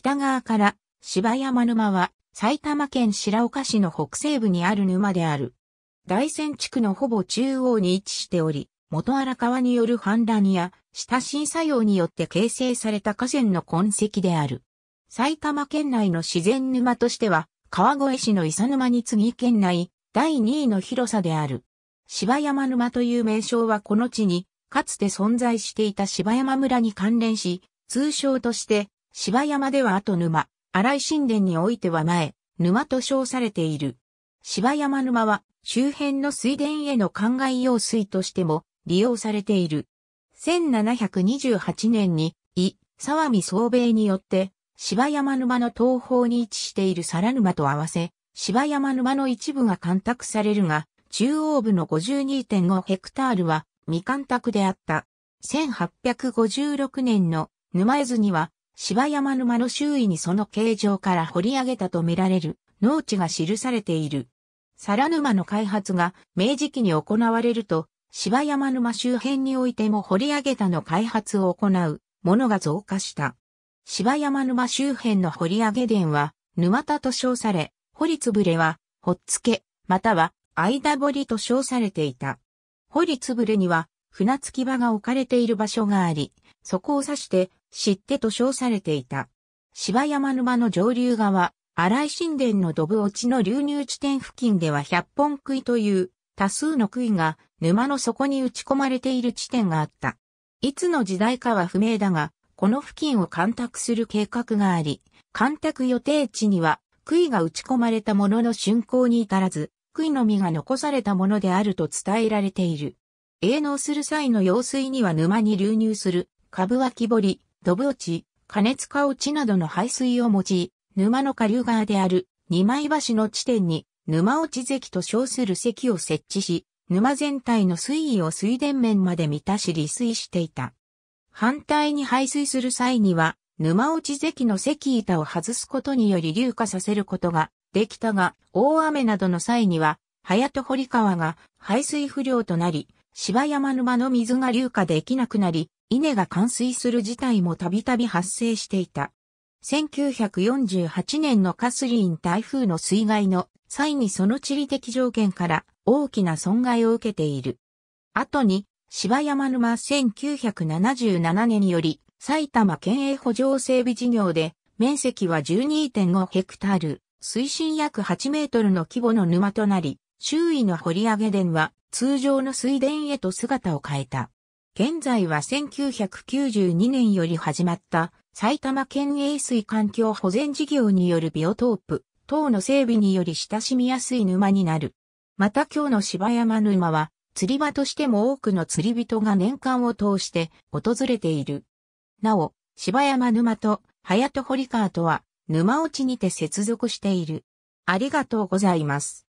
北側から芝山沼は埼玉県白岡市の北西部にある沼である。大山地区のほぼ中央に位置しており、元荒川による氾濫や下浸作用によって形成された河川の痕跡である。埼玉県内の自然沼としては、川越市の伊佐沼に次ぎ県内第2位の広さである。芝山沼という名称はこの地に、かつて存在していた芝山村に関連し、通称として芝山では後沼、荒井神殿においては前、沼と称されている。芝山沼は周辺の水田への灌漑用水としても利用されている。1728年に、伊、沢見総米によって、芝山沼の東方に位置している皿沼と合わせ、芝山沼の一部が干拓されるが、中央部の52.5ヘクタールは未干拓であった。1856年の沼絵には、芝山沼の周囲にその形状から掘り上げたとみられる農地が記されている。皿沼の開発が明治期に行われると、芝山沼周辺においても掘り上げたの開発を行うものが増加した。芝山沼周辺の掘り上げ田は沼田と称され、掘りつぶれは、ほっつけ、または、間掘りと称されていた。掘りつぶれには、船着き場が置かれている場所があり、そこを指して、知ってと称されていた。芝山沼の上流側、荒井神殿の土部落ちの流入地点付近では百本杭という多数の杭が沼の底に打ち込まれている地点があった。いつの時代かは不明だが、この付近を干拓する計画があり、干拓予定地には杭が打ち込まれたものの竣工に至らず、杭の実が残されたものであると伝えられている。営農する際の用水には沼に流入する、株は木掘り、ドブ落ち、加熱化落ちなどの排水を用い、沼の下流側である二枚橋の地点に沼落ち堰と称する堰を設置し、沼全体の水位を水田面まで満たし利水していた。反対に排水する際には、沼落ち堰の堰板を外すことにより流化させることができたが、大雨などの際には、早と堀川が排水不良となり、芝山沼の水が流下できなくなり、稲が冠水する事態もたびたび発生していた。1948年のカスリーン台風の水害の際にその地理的条件から大きな損害を受けている。後に、芝山沼1977年により埼玉県営補助整備事業で面積は12.5ヘクタール、水深約8メートルの規模の沼となり、周囲の掘り上田は通常の水田へと姿を変えた。現在は1992年より始まった埼玉県衛水環境保全事業によるビオトープ等の整備により親しみやすい沼になる。また今日の芝山沼は釣り場としても多くの釣り人が年間を通して訪れている。なお、芝山沼と早戸堀川とは沼落ちにて接続している。ありがとうございます。